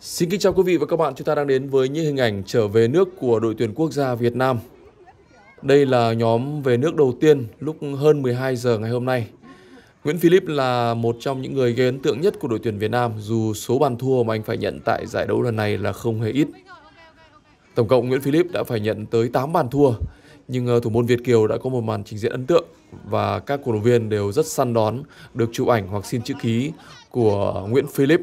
Xin kính chào quý vị và các bạn, chúng ta đang đến với những hình ảnh trở về nước của đội tuyển quốc gia Việt Nam. Đây là nhóm về nước đầu tiên lúc hơn 12 giờ ngày hôm nay. Nguyễn Philip là một trong những người gây ấn tượng nhất của đội tuyển Việt Nam dù số bàn thua mà anh phải nhận tại giải đấu lần này là không hề ít. Tổng cộng Nguyễn Philip đã phải nhận tới 8 bàn thua, nhưng ờ, thủ môn Việt Kiều đã có một màn trình diễn ấn tượng và các cổ động viên đều rất săn đón được chụp ảnh hoặc xin chữ ký của Nguyễn Philip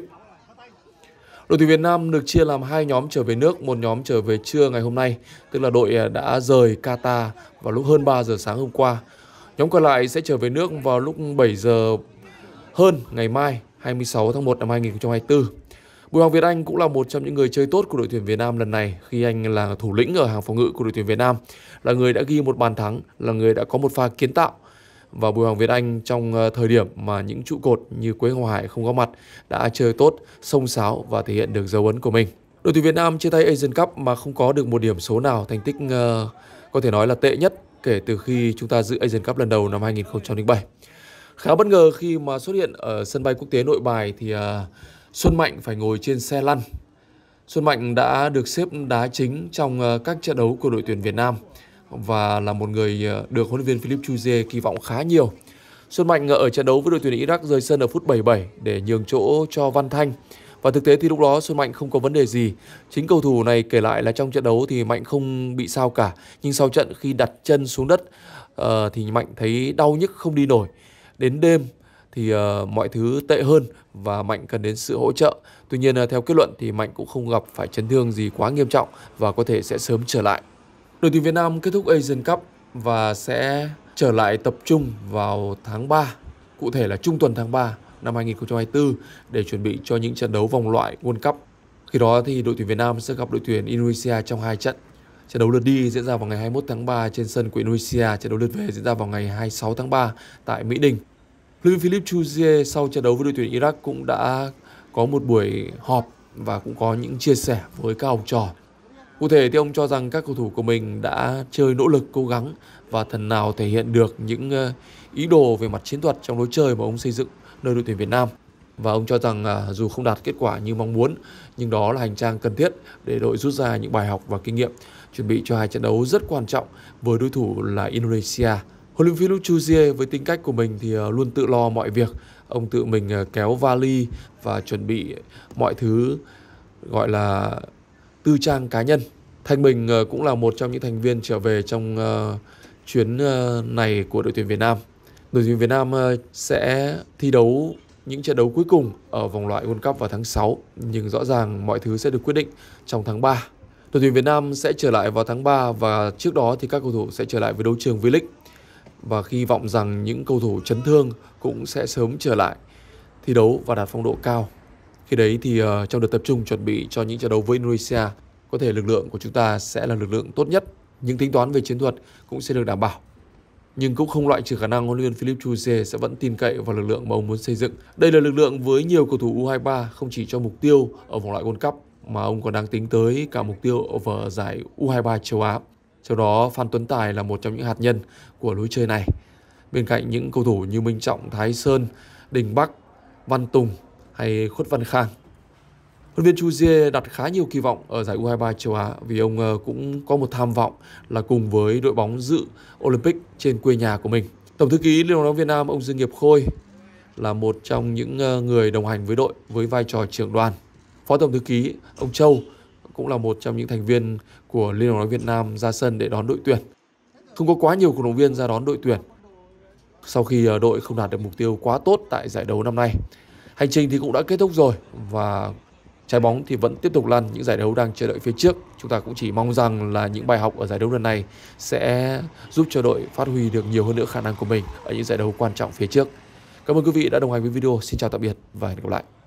Đội tuyển Việt Nam được chia làm hai nhóm trở về nước, một nhóm trở về trưa ngày hôm nay, tức là đội à, đã rời Qatar vào lúc hơn 3 giờ sáng hôm qua. Nhóm còn lại sẽ trở về nước vào lúc 7 giờ hơn ngày mai 26 tháng 1 năm 2024. Bùi Hoàng Việt Anh cũng là một trong những người chơi tốt của đội tuyển Việt Nam lần này khi anh là thủ lĩnh ở hàng phòng ngự của đội tuyển Việt Nam, là người đã ghi một bàn thắng, là người đã có một pha kiến tạo và Bùi Hoàng Việt Anh trong ờ, thời điểm mà những trụ cột như Quế Hòa Hải không có mặt đã chơi tốt, sông sáo và thể hiện được dấu ấn của mình. Đội tuyển Việt Nam chia tay Asian Cup mà không có được một điểm số nào, thành tích uh, có thể nói là tệ nhất kể từ khi chúng ta dự Asian Cup lần đầu năm 2007. Khá bất ngờ khi mà xuất hiện ở sân bay quốc tế Nội Bài thì uh, Xuân Mạnh phải ngồi trên xe lăn. Xuân Mạnh đã được xếp đá chính trong uh, các trận đấu của đội tuyển Việt Nam và là một người ờ, được huấn luyện viên Philip Chuze kỳ vọng khá nhiều. Xuân Mạnh ở trận đấu với đội tuyển Iraq rời sân ở phút 77 để nhường chỗ cho Văn Thanh. Và thực tế thì lúc đó Xuân Mạnh không có vấn đề gì. Chính cầu thủ này kể lại là trong trận đấu thì Mạnh không bị sao cả. Nhưng sau trận khi đặt chân xuống đất ờ, thì Mạnh thấy đau nhức không đi nổi. Đến đêm thì ờ, mọi thứ tệ hơn và Mạnh cần đến sự hỗ trợ. Tuy nhiên theo kết luận thì Mạnh cũng không gặp phải chấn thương gì quá nghiêm trọng và có thể sẽ sớm trở lại. Đội tuyển Việt Nam kết thúc Asian Cup và sẽ trở lại tập trung vào tháng 3, cụ thể là trung tuần tháng 3 năm 2024 để chuẩn bị cho những trận đấu vòng loại World Cup. Khi đó thì đội tuyển Việt Nam sẽ gặp đội tuyển Indonesia trong hai trận. Trận đấu lượt đi diễn ra vào ngày 21 tháng 3 trên sân của Indonesia, trận đấu lượt về diễn ra vào ngày 26 tháng 3 tại Mỹ Đình. Luis Philippe Chuzier sau trận đấu với đội tuyển Iraq cũng đã có một buổi họp và cũng có những chia sẻ với các học trò Cụ thể thì ông cho rằng các cầu thủ của mình đã chơi nỗ lực, cố gắng và thần nào thể hiện được những ờ, ý đồ về mặt chiến thuật trong lối chơi mà ông xây dựng nơi đội tuyển Việt Nam. Và ông cho rằng à, dù không đạt kết quả như mong muốn, nhưng đó là hành trang cần thiết để đội rút ra những bài học và kinh nghiệm chuẩn bị cho hai trận đấu rất quan trọng với đối thủ là Indonesia. Huấn luyện viên Luchuzie với tính cách của mình thì ờ, luôn tự lo mọi việc. Ông tự mình ờ, kéo vali và chuẩn bị mọi thứ gọi là tư trang cá nhân. Thanh Bình ờ, cũng là một trong những thành viên trở về trong ờ, chuyến ờ, này của đội tuyển Việt Nam. Đội tuyển Việt Nam sẽ thi đấu những trận đấu cuối cùng ở vòng loại World Cup vào tháng 6, nhưng rõ ràng mọi thứ sẽ được quyết định trong tháng 3. Đội tuyển Việt Nam sẽ trở lại vào tháng 3 và trước đó thì các cầu thủ sẽ trở lại với đấu trường V-League và hy vọng rằng những cầu thủ chấn thương cũng sẽ sớm trở lại thi đấu và đạt phong độ cao khi đấy thì uh, trong đợt tập trung chuẩn bị cho những trận đấu với Indonesia, có thể lực lượng của chúng ta sẽ là lực lượng tốt nhất, những tính toán về chiến thuật cũng sẽ được đảm bảo. Nhưng cũng không loại trừ khả năng huấn luyện Philip Chuse sẽ vẫn tin cậy vào lực lượng mà ông muốn xây dựng. Đây là lực lượng với nhiều cầu thủ U23 không chỉ cho mục tiêu ở vòng loại World Cup mà ông còn đang tính tới cả mục tiêu ở giải U23 châu Á. Trong đó Phan Tuấn Tài là một trong những hạt nhân của lối chơi này. Bên cạnh những cầu thủ như Minh Trọng, Thái Sơn, Đình Bắc, Văn Tùng hay Khuất Văn Khang. Huấn viên Chu Jie đặt khá nhiều kỳ vọng ở giải U23 châu Á vì ông ờ, cũng có một tham vọng là cùng với đội bóng dự Olympic trên quê nhà của mình. Tổng thư ký Liên đoàn bóng Việt Nam ông Dương Nghiệp Khôi là một trong những ờ, người đồng hành với đội với vai trò trưởng đoàn. Phó tổng thư ký ông Châu cũng là một trong những thành viên của Liên đoàn bóng Việt Nam ra sân để đón đội tuyển. Không có quá nhiều cổ động viên ra đón đội tuyển. Sau khi ờ, đội không đạt được mục tiêu quá tốt tại giải đấu năm nay Hành trình thì cũng đã kết thúc rồi và trái bóng thì vẫn tiếp tục lăn những giải đấu đang chờ đợi phía trước. Chúng ta cũng chỉ mong rằng là những bài học ở giải đấu lần này sẽ giúp cho đội phát huy được nhiều hơn nữa khả năng của mình ở những giải đấu quan trọng phía trước. Cảm ơn quý vị đã đồng hành với video. Xin chào tạm biệt và hẹn gặp lại.